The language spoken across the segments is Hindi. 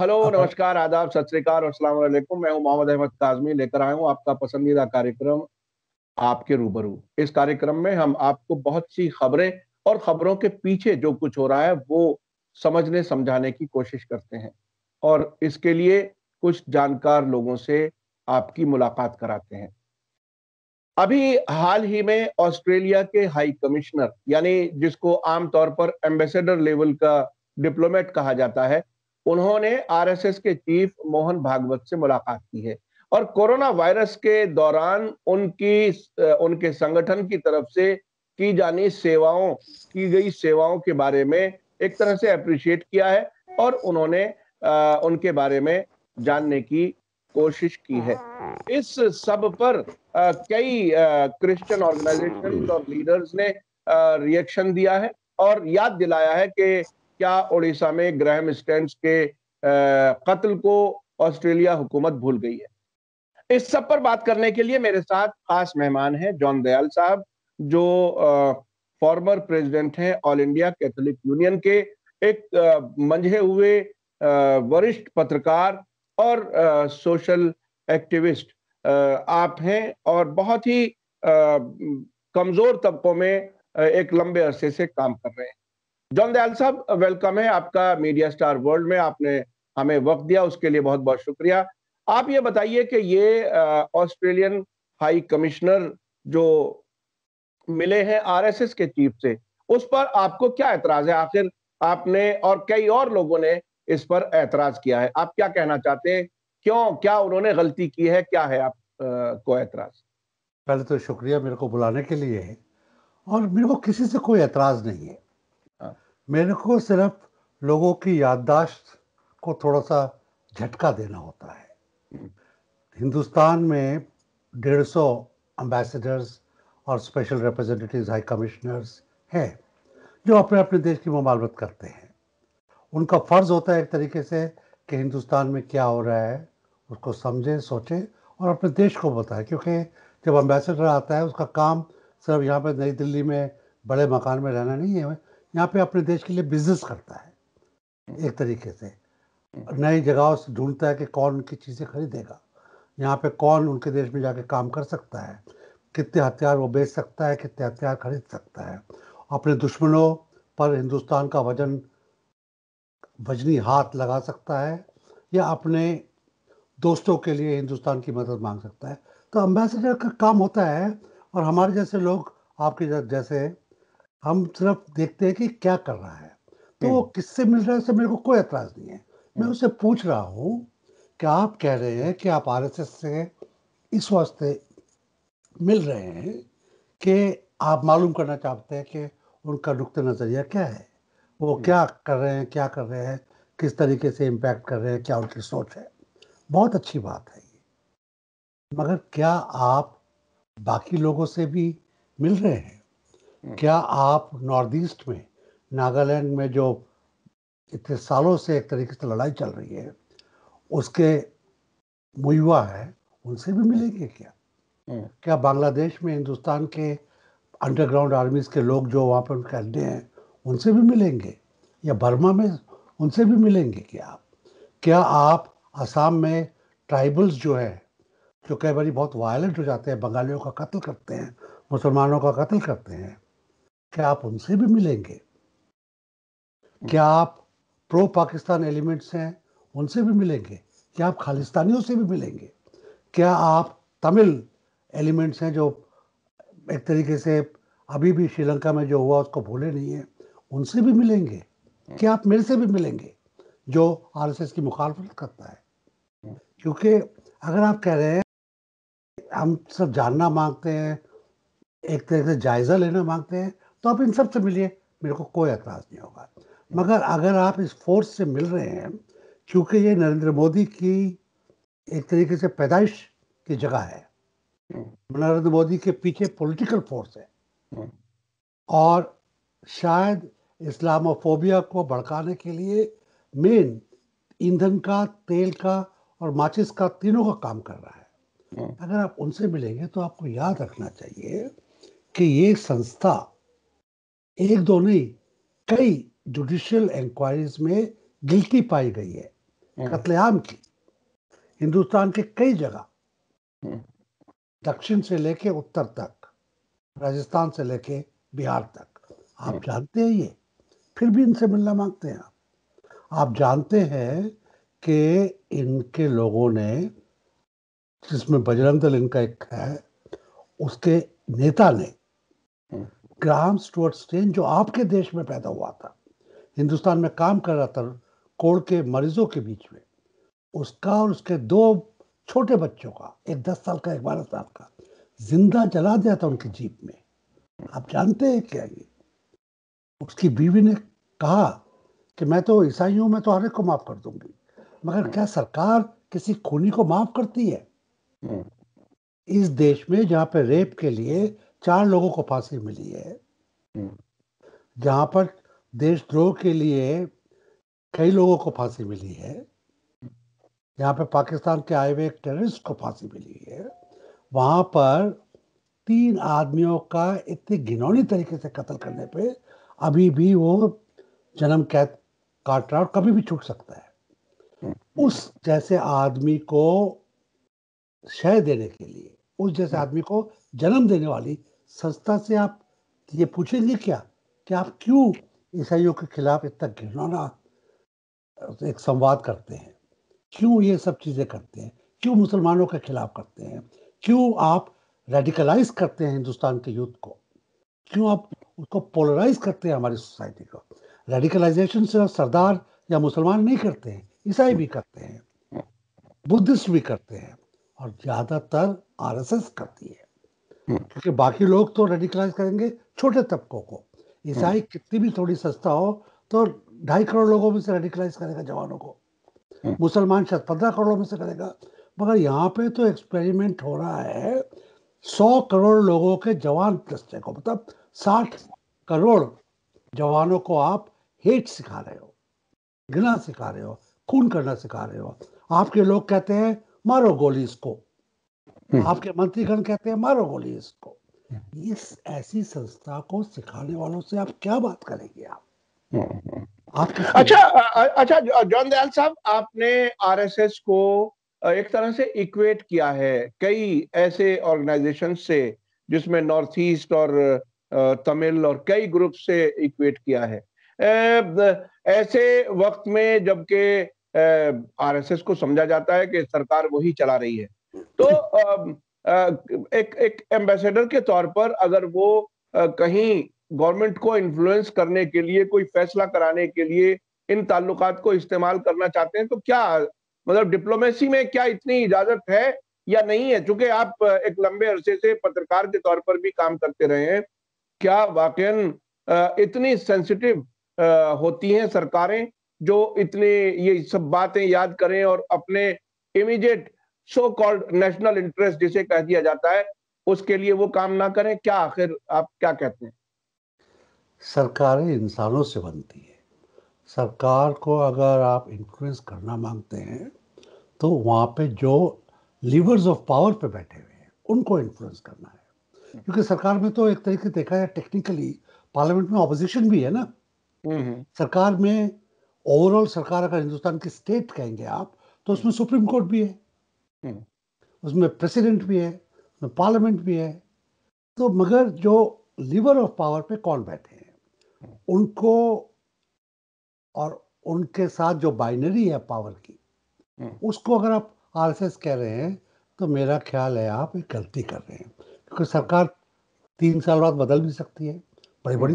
हेलो नमस्कार आदाब सत श्रीकाल और असल वालेकुम मैं हूं मोहम्मद अहमद काजमी लेकर आया हूं आपका पसंदीदा कार्यक्रम आपके रूबरू इस कार्यक्रम में हम आपको बहुत सी खबरें और खबरों के पीछे जो कुछ हो रहा है वो समझने समझाने की कोशिश करते हैं और इसके लिए कुछ जानकार लोगों से आपकी मुलाकात कराते हैं अभी हाल ही में ऑस्ट्रेलिया के हाई कमिश्नर यानी जिसको आमतौर पर एम्बेसडर लेवल का डिप्लोमेट कहा जाता है उन्होंने आरएसएस के चीफ मोहन भागवत से मुलाकात की है और कोरोना वायरस के दौरान उनकी उनके संगठन की तरफ से की जानी सेवाओं की गई सेवाओं के बारे में एक तरह से अप्रिशिएट किया है और उन्होंने आ, उनके बारे में जानने की कोशिश की है इस सब पर आ, कई क्रिश्चियन ऑर्गेनाइजेशन और लीडर्स ने रिएक्शन दिया है और याद दिलाया है कि क्या उड़ीसा में ग्रहम स्टैंड के कत्ल को ऑस्ट्रेलिया हुकूमत भूल गई है इस सब पर बात करने के लिए मेरे साथ खास मेहमान हैं जॉन दयाल साहब जो फॉर्मर प्रेसिडेंट हैं ऑल इंडिया कैथोलिक यूनियन के एक मंझे हुए वरिष्ठ पत्रकार और सोशल एक्टिविस्ट आप हैं और बहुत ही कमजोर तबकों में एक लंबे अरसे से काम कर रहे हैं जॉन दयाल साहब वेलकम है आपका मीडिया स्टार वर्ल्ड में आपने हमें वक्त दिया उसके लिए बहुत बहुत शुक्रिया आप ये बताइए कि ये ऑस्ट्रेलियन हाई कमिश्नर जो मिले हैं आरएसएस के चीफ से उस पर आपको क्या एतराज है आखिर आपने और कई और लोगों ने इस पर एतराज किया है आप क्या कहना चाहते हैं क्यों क्या उन्होंने गलती की है क्या है आप को एतराज पहले तो शुक्रिया मेरे को बुलाने के लिए और मेरे को किसी से कोई एतराज नहीं है मेरे को सिर्फ लोगों की याददाश्त को थोड़ा सा झटका देना होता है हिंदुस्तान में डेढ़ सौ अम्बेसडर्स और स्पेशल रिप्रेजेंटेटिव हाई कमिश्नर्स हैं जो अपने अपने देश की ममालमत करते हैं उनका फ़र्ज़ होता है एक तरीके से कि हिंदुस्तान में क्या हो रहा है उसको समझें सोचें और अपने देश को बताएं क्योंकि जब अम्बेसडर आता है उसका काम सिर्फ यहाँ पर नई दिल्ली में बड़े मकान में रहना नहीं है यहाँ पे अपने देश के लिए बिजनेस करता है एक तरीके से नई जगहों से ढूंढता है कि कौन उनकी चीज़ें खरीदेगा यहाँ पे कौन उनके देश में जाके काम कर सकता है कितने हथियार वो बेच सकता है कितने हथियार खरीद सकता है अपने दुश्मनों पर हिंदुस्तान का वजन वजनी हाथ लगा सकता है या अपने दोस्तों के लिए हिंदुस्तान की मदद मांग सकता है तो अम्बेसडर का काम होता है और हमारे जैसे लोग आपके जैसे हम सिर्फ देखते हैं कि क्या कर रहा है तो वो हम्म। किससे मिल रहा है उससे मेरे को कोई एतराज नहीं है मैं हम्म। उससे पूछ रहा हूँ कि आप कह रहे हैं कि आप एस से इस वास्ते मिल रहे हैं कि आप मालूम करना चाहते हैं कि उनका नुक़ नज़रिया क्या है वो हम्म। क्या कर रहे हैं क्या कर रहे हैं किस तरीके से इम्पैक्ट कर रहे हैं क्या उनकी सोच है बहुत अच्छी बात है ये मगर क्या आप बाकी लोगों से भी मिल रहे हैं हम्म। क्या आप नॉर्थ ईस्ट में नागालैंड में जो इतने सालों से एक तरीके से लड़ाई चल रही है उसके मुइवा है उनसे भी हम्म। मिलेंगे क्या हम्म। क्या बांग्लादेश में हिंदुस्तान के अंडरग्राउंड आर्मीज के लोग जो वहाँ पर अड्डे हैं उनसे भी मिलेंगे या बर्मा में उनसे भी मिलेंगे क्या आप क्या आप असम में ट्राइबल्स जो है जो कई बार बहुत वायलेंट हो जाते हैं बंगालियों का कत्ल करते हैं मुसलमानों का कत्ल करते हैं क्या आप उनसे भी मिलेंगे क्या आप प्रो पाकिस्तान एलिमेंट्स हैं उनसे भी मिलेंगे क्या आप खालिस्तानियों से भी मिलेंगे क्या आप तमिल एलिमेंट्स हैं जो एक तरीके से अभी भी श्रीलंका में जो हुआ उसको भूले नहीं हैं उनसे भी मिलेंगे क्या आप मेरे से भी मिलेंगे जो एस की मुखालफत करता है क्योंकि अगर आप कह रहे हैं हम सब जानना मांगते हैं एक तरह से जायज़ा लेना मांगते हैं तो आप इन सब से मिलिए मेरे को कोई एतराज़ नहीं होगा मगर अगर आप इस फोर्स से मिल रहे हैं क्योंकि ये नरेंद्र मोदी की एक तरीके से पैदाइश की जगह है नरेंद्र मोदी के पीछे पॉलिटिकल फोर्स है और शायद इस्लामोफोबिया को भड़काने के लिए मेन ईंधन का तेल का और माचिस का तीनों का काम कर रहा है अगर आप उनसे मिलेंगे तो आपको याद रखना चाहिए कि ये संस्था एक दो नहीं कई जुडिशियल इंक्वायरीज में गिलती पाई गई है हम्म। कत्लेआम की हिंदुस्तान के कई जगह हम्म। दक्षिण से लेके उत्तर तक राजस्थान से लेके बिहार तक आप हम्म। जानते हैं ये फिर भी इनसे मिलना मांगते हैं आप जानते हैं कि इनके लोगों ने जिसमें बजरंग दल इनका एक है उसके नेता ने ग्राम स्टुअर्ट स्टेन जो आपके देश में पैदा हुआ था हिंदुस्तान में काम कर रहा था कोड के मरीजों के बीच में उसका और उसके दो छोटे बच्चों का एक दस साल का एक बारह साल का जिंदा जला दिया था उनकी जीप में आप जानते हैं क्या ये उसकी बीवी ने कहा कि मैं तो ईसाई हूँ मैं तो हर एक को माफ कर दूंगी मगर क्या सरकार किसी खूनी को माफ करती है हम्म। इस देश में जहाँ पे रेप के लिए चार लोगों को फांसी मिली है हम्म। जहां पर देशद्रोह के लिए कई लोगों को फांसी मिली है यहाँ पे पाकिस्तान के आए हुए एक टेररिस्ट को फांसी मिली है वहां पर तीन आदमियों का इतने घिनौनी तरीके से कत्ल करने पे अभी भी वो जन्म कैद काट रहा और कभी भी छूट सकता है हम्म। उस जैसे आदमी को शय देने के लिए उस जैसे हम्म। आदमी को जन्म देने वाली संस्था से आप ये पूछेंगे क्या कि आप क्यों ईसाइयों के खिलाफ इतना घृणाना एक संवाद करते हैं क्यों ये सब चीज़ें करते हैं क्यों मुसलमानों के खिलाफ करते हैं क्यों आप रेडिकलाइज करते हैं हिंदुस्तान के यूथ को क्यों आप उसको पोलराइज करते हैं हमारी सोसाइटी को रेडिकलाइजेशन सिर्फ सरदार या मुसलमान नहीं करते हैं ईसाई भी करते हैं बुद्धिस्ट भी करते हैं और ज़्यादातर आरएसएस करती है हाँ। क्योंकि बाकी लोग तो रेडिकलाइज करेंगे छोटे तबकों को ईसाई हाँ। कितनी भी थोड़ी सस्ता हो तो ढाई करोड़ लोगों में से रेडिकलाइज करेगा जवानों को हाँ। मुसलमान शायद पंद्रह करोड़ों में से करेगा मगर यहाँ पे तो एक्सपेरिमेंट हो रहा है सौ करोड़ लोगों के जवान दस्ते को मतलब साठ करोड़ जवानों को आप हेट सिखा रहे हो गिना सिखा रहे हो खून करना सिखा रहे हो आपके लोग कहते हैं मारो गोली इसको हम्म। आपके मंत्रीगण कहते हैं मारो गोली इसको हम्म। इस ऐसी संस्था को सिखाने वालों से आप क्या बात करेंगे आप हम्म, अच्छा अच्छा जॉन दयाल साहब आपने आरएसएस को एक तरह से इक्वेट किया है कई ऐसे ऑर्गेनाइजेशन से जिसमें नॉर्थ ईस्ट और तमिल और कई ग्रुप से इक्वेट किया है ऐसे वक्त में जबकि आरएसएस को समझा जाता है कि सरकार वही चला रही है तो एक एक एम्बेसडर के तौर पर अगर वो कहीं गवर्नमेंट को इन्फ्लुएंस करने के लिए कोई फैसला कराने के लिए इन ताल्लुकात को इस्तेमाल करना चाहते हैं तो क्या मतलब डिप्लोमेसी में क्या इतनी इजाजत है या नहीं है चूंकि आप एक लंबे अरसे से पत्रकार के तौर पर भी काम करते रहे हैं क्या वाकई इतनी सेंसिटिव होती हैं सरकारें जो इतने ये सब बातें याद करें और अपने immediate so called national interest जिसे कह दिया जाता है उसके लिए वो काम ना करें क्या आखिर आप क्या कहते हैं सरकारें इंसानों से बनती है सरकार को अगर आप इन्फ्लुएंस करना मांगते हैं तो वहाँ पे जो लीवर्स ऑफ पावर पे बैठे हुए हैं उनको इन्फ्लुएंस करना है क्योंकि सरकार में तो एक तरीके देखा जाए टेक्निकली पार्लियामेंट में ऑपोजिशन भी है ना हम्म, हम्म। सरकार में ओवरऑल सरकार अगर हिंदुस्तान की स्टेट कहेंगे आप तो उसमें सुप्रीम कोर्ट भी है हम्म। उसमें प्रेसिडेंट भी है उसमें पार्लियामेंट भी है तो मगर जो लीवर ऑफ पावर पे कौन बैठे हैं हम्म। उनको और उनके साथ जो बाइनरी है पावर की हम्म। उसको अगर आप आरएसएस कह रहे हैं तो मेरा ख्याल है आप एक गलती कर रहे हैं क्योंकि सरकार तीन साल बाद बदल भी सकती है बड़ी बड़ी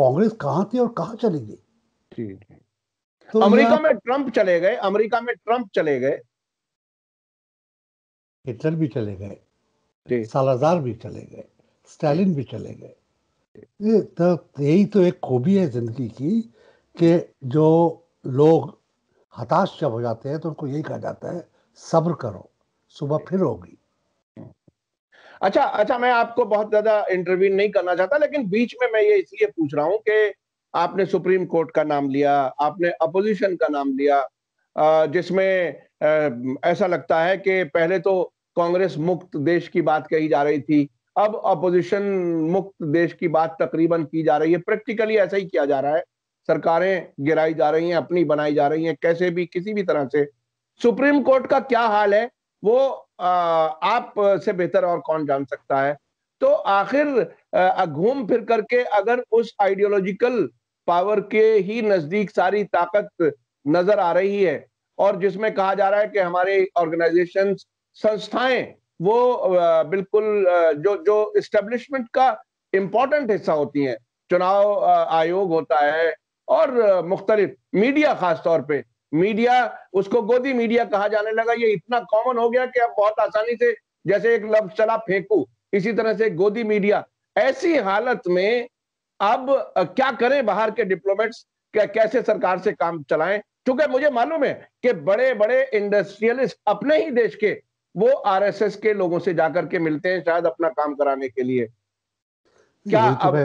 कांग्रेस कहाँ थी और कहाँ चली गई तो अमेरिका में ट्रंप चले गए अमेरिका में ट्रंप चले गए हिटलर भी चले गए सालाजार भी चले गए स्टालिन भी चले गए तो यही तो एक खूबी है जिंदगी की कि जो लोग हताश जब हो जाते हैं तो उनको यही कहा जाता है सब्र करो सुबह फिर होगी हम्म। अच्छा अच्छा मैं आपको बहुत ज्यादा इंटरव्यू नहीं करना चाहता लेकिन बीच में मैं ये इसलिए पूछ रहा हूँ कि आपने सुप्रीम कोर्ट का नाम लिया आपने अपोजिशन का नाम लिया जिसमें ऐसा लगता है कि पहले तो कांग्रेस मुक्त देश की बात कही जा रही थी अब अपोजिशन मुक्त देश की बात तकरीबन की जा रही है प्रैक्टिकली ऐसा ही किया जा रहा है सरकारें गिराई जा रही हैं अपनी बनाई जा रही हैं कैसे भी किसी भी तरह से सुप्रीम कोर्ट का क्या हाल है वो आप से बेहतर और कौन जान सकता है तो आखिर घूम फिर करके अगर उस आइडियोलॉजिकल पावर के ही नजदीक सारी ताकत नजर आ रही है और जिसमें कहा जा रहा है कि हमारे ऑर्गेनाइजेशन संस्थाएं वो बिल्कुल जो जो इस्टेब्लिशमेंट का इम्पोर्टेंट हिस्सा होती हैं चुनाव आयोग होता है और मुख्तलिफ मीडिया खास तौर पे मीडिया उसको गोदी मीडिया कहा जाने लगा ये इतना कॉमन हो गया कि अब बहुत आसानी से जैसे एक लफ्ज चला फेंकू इसी तरह से गोदी मीडिया ऐसी हालत में अब क्या करें बाहर के डिप्लोमेट्स कैसे सरकार से काम चलाएं क्योंकि मुझे मालूम है कि बड़े बड़े इंडस्ट्रियलिस्ट अपने ही देश के वो आरएसएस के लोगों से जाकर के मिलते हैं शायद अपना काम कराने के लिए क्या वही तो अब... मैं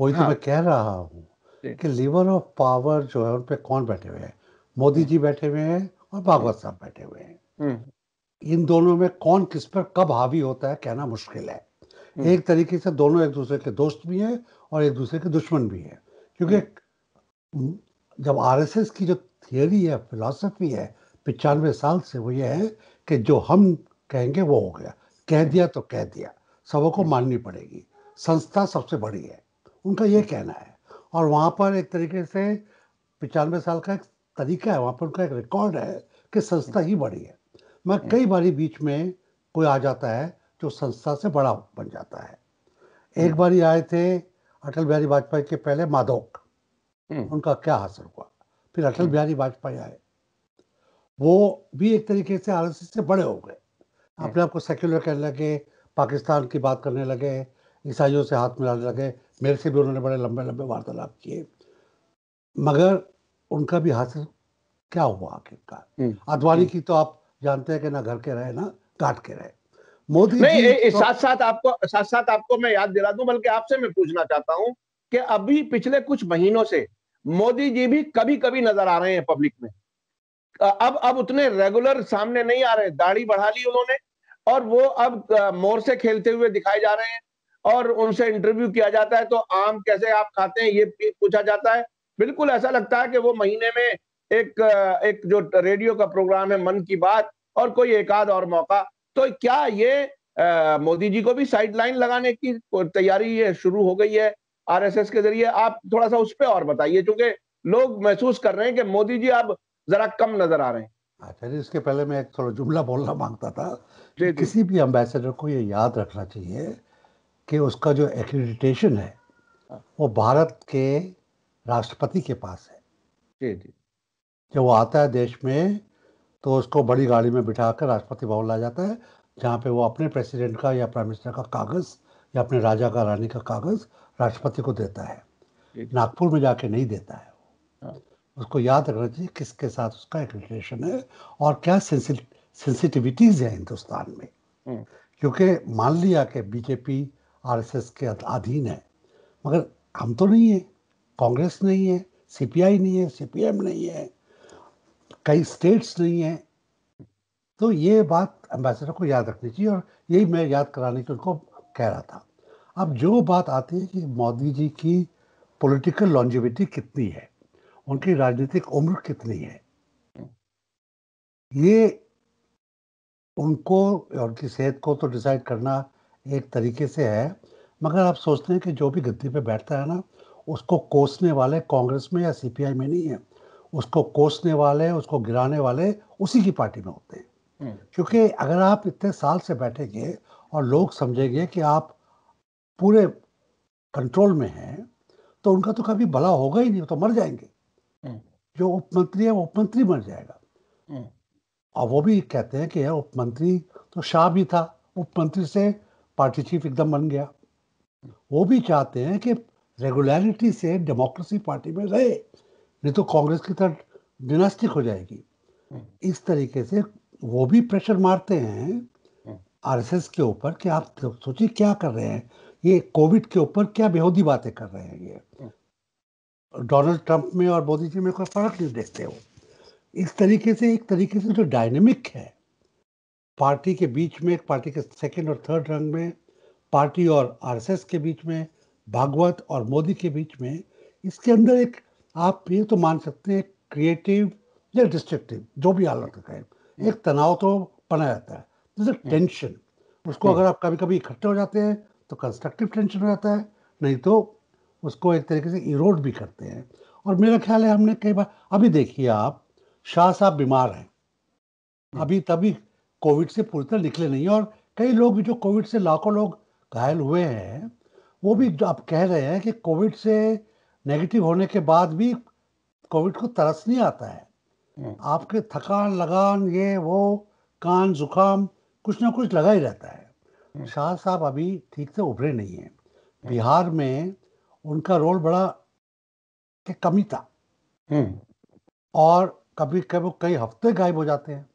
वही तो मैं हाँ। कह रहा हूँ कि लीवर ऑफ पावर जो है उन पे कौन बैठे हुए हैं मोदी जी बैठे हुए हैं और भागवत साहब बैठे हुए हैं हम्म। इन दोनों में कौन किस पर कब हावी होता है कहना मुश्किल है हम्म। एक तरीके से दोनों एक दूसरे के दोस्त भी हैं और एक दूसरे के दुश्मन भी हैं क्योंकि हम्म। जब आरएसएस की जो थियोरी है फिलासफी है पचानवे साल से वो ये है कि जो हम कहेंगे वो हो गया कह दिया तो कह दिया सबों को माननी पड़ेगी संस्था सबसे बड़ी है उनका ये कहना है और वहाँ पर एक तरीके से पचानवे साल का एक तरीका है वहाँ पर उनका एक रिकॉर्ड है कि संस्था ही बड़ी है मैं हम्म। कई बार बीच में कोई आ जाता है जो संस्था से बड़ा बन जाता है एक हम्म। बार आए थे अटल बिहारी वाजपेयी के पहले माधोक हम्म। उनका क्या हासिल हुआ फिर अटल हाँ। बिहारी वाजपेयी आए वो भी एक तरीके से आर से बड़े हो गए हाँ। अपने आप को सेक्युलर कहने लगे पाकिस्तान की बात करने लगे ईसाइयों से हाथ मिलाने लगे मेरे से भी उन्होंने बड़े लंबे लंबे वार्तालाप किए मगर उनका भी हासिल क्या हुआ आखिरकार अडवाणी हम्म, हम्म। की तो आप जानते हैं कि ना घर के रहे ना घाट के रहे मोदी नहीं ए, ए, तो... साथ साथ आपको साथ साथ आपको मैं याद दिला दूं बल्कि आपसे मैं पूछना चाहता हूं कि अभी पिछले कुछ महीनों से मोदी जी भी कभी कभी नजर आ रहे हैं पब्लिक में अब अब उतने रेगुलर सामने नहीं आ रहे दाढ़ी बढ़ा ली उन्होंने और वो अब मोर से खेलते हुए दिखाए जा रहे हैं और उनसे इंटरव्यू किया जाता है तो आम कैसे आप खाते हैं ये पूछा जाता है बिल्कुल ऐसा लगता है कि वो महीने में एक एक जो रेडियो का प्रोग्राम है मन की बात और कोई एक आध और मौका तो क्या ये मोदी जी को भी साइडलाइन लगाने की तैयारी ये शुरू हो गई है आरएसएस के जरिए आप थोड़ा सा उस पर और बताइए क्योंकि लोग महसूस कर रहे हैं कि मोदी जी आप जरा कम नजर आ रहे हैं अच्छा जी इसके पहले मैं एक थोड़ा जुमला बोलना मांगता था कि किसी भी अम्बेसडर को ये याद रखना चाहिए कि उसका जो एक्रेडिटेशन है वो भारत के राष्ट्रपति के पास है जी जी जब वो आता है देश में तो उसको बड़ी गाड़ी में बिठा कर राष्ट्रपति भवन ला जाता है जहाँ पे वो अपने प्रेसिडेंट का या प्राइम मिनिस्टर का कागज़ या अपने राजा का रानी का कागज़ राष्ट्रपति को देता है नागपुर में जाके नहीं देता है हाँ। उसको याद रखना चाहिए किसके साथ उसका एक रिलेशन है और क्या सेंसिटिविटीज है हिंदुस्तान में हाँ। क्योंकि मान लिया कि बीजेपी आरएसएस के अधीन है मगर हम तो नहीं है कांग्रेस नहीं है सीपीआई नहीं है सीपीएम नहीं है कई स्टेट्स नहीं है तो ये बात एम्बेसडर को याद रखनी चाहिए और यही मैं याद कराने की उनको कह रहा था अब जो बात आती है कि मोदी जी की पॉलिटिकल लॉन्जिविटी कितनी है उनकी राजनीतिक उम्र कितनी है ये उनको उनकी सेहत को तो डिसाइड करना एक तरीके से है मगर आप सोचते हैं कि जो भी गद्दी पे बैठता है ना उसको कोसने वाले कांग्रेस में या सीपीआई में नहीं है उसको कोसने वाले उसको गिराने वाले उसी की पार्टी में होते हैं हम्म। क्योंकि अगर आप इतने साल से बैठेंगे और लोग समझेंगे कि आप पूरे कंट्रोल में है तो उनका तो कभी भला होगा ही नहीं तो मर जाएंगे हम्म। जो उपमंत्री है वो उपमंत्री मर जाएगा और हम्म। वो भी कहते हैं कि यार उपमंत्री तो शाह भी था उपमंत्री से पार्टी चीफ एकदम बन गया वो भी चाहते हैं कि रेगुलरिटी से डेमोक्रेसी पार्टी में रहे नहीं तो कांग्रेस की तरह डिनास्टिक हो जाएगी हम्म। इस तरीके से वो भी प्रेशर मारते हैं आरएसएस के ऊपर कि आप तो सोचिए क्या कर रहे हैं ये कोविड के ऊपर क्या बेहूदी बातें कर रहे हैं ये डोनाल्ड ट्रंप में और मोदी जी में कोई फर्क नहीं देखते हो इस तरीके से एक तरीके से जो डायनेमिक है पार्टी के बीच में पार्टी के सेकंड और थर्ड रंग में पार्टी और आरएसएस के बीच में भागवत और मोदी के बीच में इसके अंदर एक आप ये तो मान सकते हैं क्रिएटिव या डिस्ट्रक्टिव जो भी हालत कहें एक तनाव तो बना जाता है जैसे टेंशन हम्म। उसको हम्म। अगर आप कभी कभी इकट्ठे हो जाते हैं तो कंस्ट्रक्टिव टेंशन हो जाता है नहीं तो उसको एक तरीके से इरोड भी करते हैं और मेरा ख्याल है हमने कई बार अभी देखिए आप शाह साहब बीमार हैं अभी तभी कोविड से पूरी तरह निकले नहीं और कई लोग भी जो कोविड से लाखों लोग घायल हुए हैं वो भी जो आप कह रहे हैं कि कोविड से नेगेटिव होने के बाद भी कोविड को तरस नहीं आता है हम्म। आपके थकान लगान ये वो कान जुकाम कुछ ना कुछ लगा ही रहता है शाह साहब अभी ठीक से उभरे नहीं हैं बिहार में उनका रोल बड़ा कमी था हम्म। और कभी कभी कई हफ्ते गायब हो जाते हैं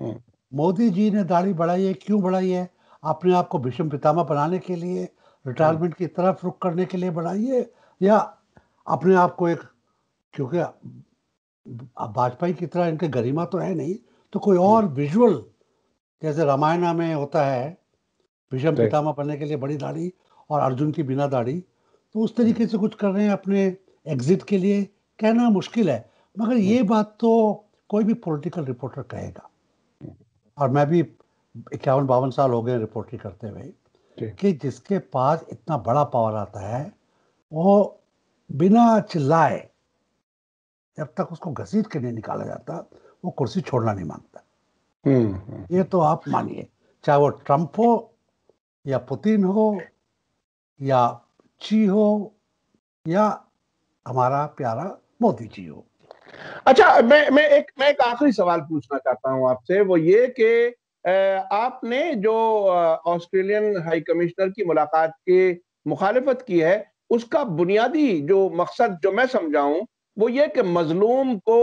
हम्म। मोदी जी ने दाढ़ी बढ़ाई है क्यों बढ़ाई है अपने आप को भीष्म पितामह बनाने के लिए रिटायरमेंट की तरफ रुख करने के लिए बढ़ाई है या अपने आप को एक क्योंकि वाजपेयी की तरह इनके गरिमा तो है नहीं तो कोई हम्म। और विजुअल जैसे रामायणा में होता है विषम पितामा बनने के लिए बड़ी दाढ़ी और अर्जुन की बिना दाढ़ी तो उस तरीके से कुछ कर रहे हैं अपने एग्जिट के लिए कहना मुश्किल है मगर ये हम्म। बात तो कोई भी पॉलिटिकल रिपोर्टर कहेगा और मैं भी इक्यावन बावन साल हो गए रिपोर्टरी करते हुए कि जिसके पास इतना बड़ा पावर आता है वो बिना चिल्लाए जब तक उसको घसीट के नहीं निकाला जाता वो कुर्सी छोड़ना नहीं मांगता हम्म, हम्म। ये तो आप मानिए चाहे वो ट्रंप हो या पुतिन हो या ची हो या हमारा प्यारा मोदी जी हो अच्छा मैं मैं एक मैं एक आखिरी सवाल पूछना चाहता हूं आपसे वो ये कि आपने जो ऑस्ट्रेलियन हाई कमिश्नर की मुलाकात की मुखालफत की है उसका बुनियादी जो मकसद जो मैं समझाऊं वो ये कि मजलूम को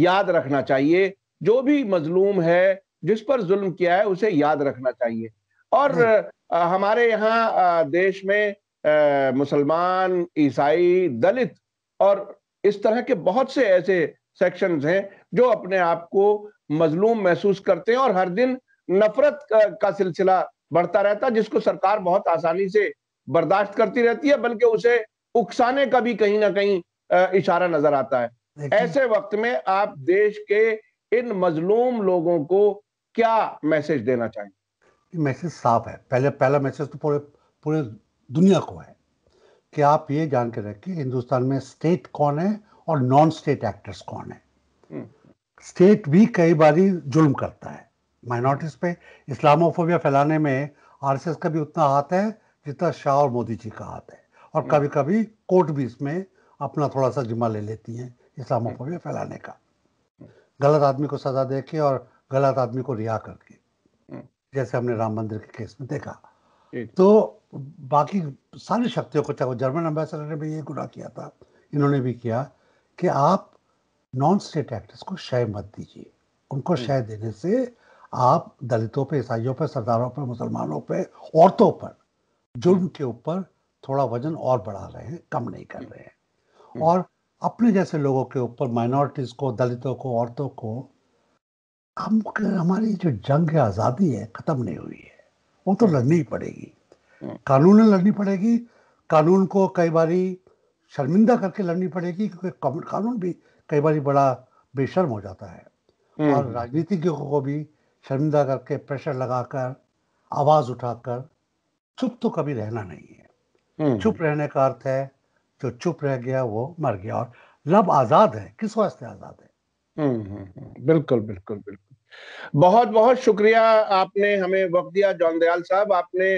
याद रखना चाहिए जो भी मजलूम है जिस पर जुल्म किया है उसे याद रखना चाहिए और हमारे यहाँ देश में मुसलमान ईसाई दलित और इस तरह के बहुत से ऐसे सेक्शन हैं जो अपने आप को मजलूम महसूस करते हैं और हर दिन नफरत का, सिलसिला बढ़ता रहता है जिसको सरकार बहुत आसानी से बर्दाश्त करती रहती है बल्कि उसे उकसाने का भी कहीं ना कहीं इशारा नजर आता है ऐसे वक्त में आप देश के इन मजलूम लोगों को क्या मैसेज देना चाहिए कि मैसेज साफ है पहले पहला मैसेज तो पूरे पूरे दुनिया को है कि आप ये जान के रखिए हिंदुस्तान में स्टेट कौन है और नॉन स्टेट एक्टर्स कौन है हम्म। स्टेट भी कई बार जुल्म करता है माइनॉरिटीज पे इस्लामोफोबिया फैलाने में आरएसएस का भी उतना हाथ है जितना शाह और मोदी जी का हाथ है और हम्म। कभी कभी कोर्ट भी इसमें अपना थोड़ा सा जिम्मा ले लेती हैं इस्लामोफोबिया हम्म। फैलाने का गलत आदमी को सजा दे के और गलत आदमी को रिहा करके जैसे हमने राम मंदिर के केस में देखा तो बाकी सारी शक्तियों को चाहे जर्मन एम्बेसडर ने भी ये गुना किया था इन्होंने भी किया कि आप नॉन स्टेट एक्टर्स को शय मत दीजिए उनको शय देने से आप दलितों पे ईसाइयों पे सरदारों पे मुसलमानों पे औरतों पर जुर्म के ऊपर थोड़ा वजन और बढ़ा रहे हैं कम नहीं कर रहे हैं और अपने जैसे लोगों के ऊपर माइनॉरिटीज़ को दलितों को औरतों को हम हमारी जो जंग है आज़ादी है ख़त्म नहीं हुई है वो तो हम्म। लड़नी ही पड़ेगी हम्म। कानून लड़नी पड़ेगी कानून को कई बारी शर्मिंदा करके लड़नी पड़ेगी क्योंकि कानून भी कई बार बड़ा बेशर्म हो जाता है हम्म। और राजनीतिज्ञों को भी शर्मिंदा करके प्रेशर लगाकर आवाज़ उठाकर चुप तो कभी रहना नहीं है चुप रहने का अर्थ है जो चुप रह गया वो मर गया और लब आज़ाद है किस वास्ते आज़ाद है बिल्कुल बिल्कुल बिल्कुल बहुत बहुत शुक्रिया आपने हमें वक्त दिया जॉन दयाल साहब आपने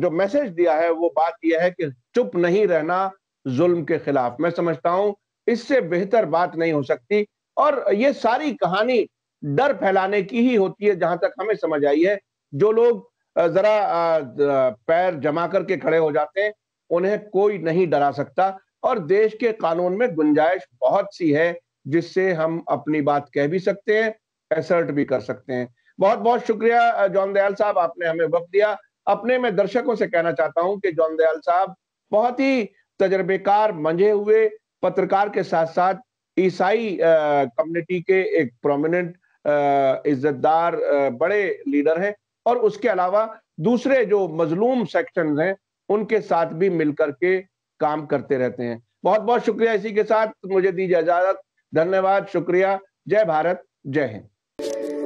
जो मैसेज दिया है वो बात यह है कि चुप नहीं रहना जुल्म के खिलाफ मैं समझता हूं इससे बेहतर बात नहीं हो सकती और ये सारी कहानी डर फैलाने की ही होती है जहां तक हमें समझ आई है जो लोग जरा पैर जमा करके खड़े हो जाते हैं उन्हें कोई नहीं डरा सकता और देश के कानून में गुंजाइश बहुत सी है जिससे हम अपनी बात कह भी सकते हैं एसर्ट भी कर सकते हैं बहुत बहुत शुक्रिया जॉन दयाल साहब आपने हमें वक्त दिया अपने मैं दर्शकों से कहना चाहता हूं कि जॉन दयाल साहब बहुत ही तजर्बेकार मंझे हुए पत्रकार के साथ साथ ईसाई कम्युनिटी के एक प्रोमिनेंट इज्जतदार बड़े लीडर हैं और उसके अलावा दूसरे जो मजलूम सेक्शन हैं उनके साथ भी मिलकर के काम करते रहते हैं बहुत बहुत शुक्रिया इसी के साथ मुझे दीजिए इजाजत धन्यवाद शुक्रिया जय भारत जय हिंद